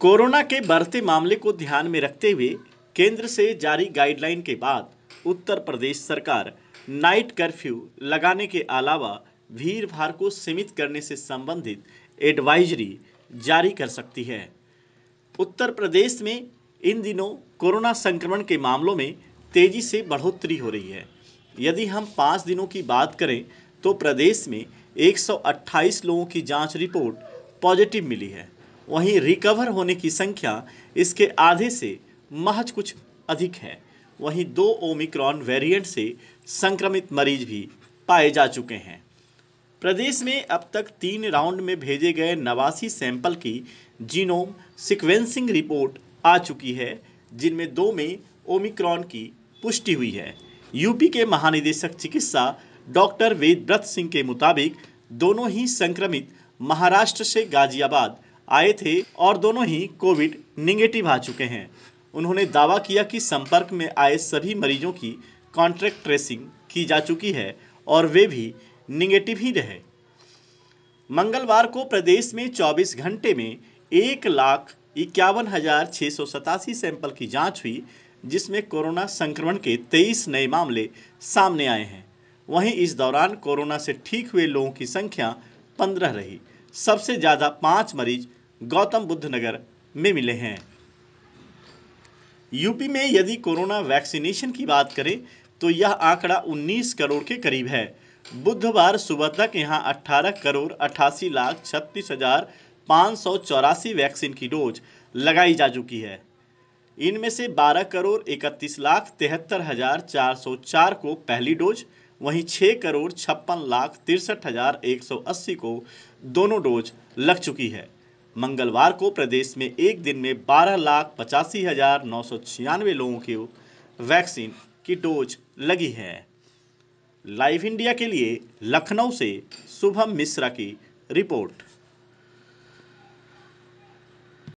corona के बढ़ते मामले को ध्यान में रखते हुए केंद्र से जारी गाइडलाइन के बाद उत्तर प्रदेश सरकार नाइट कर्फ्यू लगाने के अलावा भीड़ भाड़ को सीमित करने से संबंधित एडवाइजरी जारी कर सकती है उत्तर प्रदेश में इन दिनों कोरोना संक्रमण के मामलों में तेजी से बढ़ोतरी हो रही है यदि हम पाँच दिनों की बात करें तो प्रदेश में 128 लोगों की जांच रिपोर्ट पॉजिटिव मिली है वहीं रिकवर होने की संख्या इसके आधे से महज कुछ अधिक है वहीं दो ओमिक्रॉन वेरिएंट से संक्रमित मरीज भी पाए जा चुके हैं प्रदेश में अब तक तीन राउंड में भेजे गए नवासी सैंपल की जीनोम सिक्वेंसिंग रिपोर्ट आ चुकी है जिनमें दो में ओमिक्रॉन की पुष्टि हुई है यूपी के महानिदेशक चिकित्सा डॉक्टर वेदव्रत सिंह के मुताबिक दोनों ही संक्रमित महाराष्ट्र से गाजियाबाद आए थे और दोनों ही कोविड निगेटिव आ चुके हैं उन्होंने दावा किया कि संपर्क में आए सभी मरीजों की कॉन्ट्रैक्ट ट्रेसिंग की जा चुकी है और वे भी निगेटिव ही रहे मंगलवार को प्रदेश में 24 घंटे में एक लाख इक्यावन हजार छः सौ सतासी सैंपल की जांच हुई जिसमें कोरोना संक्रमण के 23 नए मामले सामने आए हैं वहीं इस दौरान कोरोना से ठीक हुए लोगों की संख्या 15 रही सबसे ज़्यादा पाँच मरीज गौतम बुद्ध नगर में मिले हैं यूपी में यदि कोरोना वैक्सीनेशन की बात करें तो यह आंकड़ा 19 करोड़ के करीब है बुधवार सुबह तक यहां 18 करोड़ अट्ठासी लाख छत्तीस हजार पाँच सौ चौरासी वैक्सीन की डोज लगाई जा चुकी है इनमें से 12 करोड़ इकतीस लाख तिहत्तर हजार चार सौ चार को पहली डोज वहीं 6 करोड़ छप्पन लाख तिरसठ हजार एक सौ अस्सी को दोनों डोज लग चुकी है मंगलवार को प्रदेश में एक दिन में बारह लाख पचासी हजार नौ सौ छियानवे लोगों की वैक्सीन की डोज लगी है लाइव इंडिया के लिए लखनऊ से शुभम मिश्रा की रिपोर्ट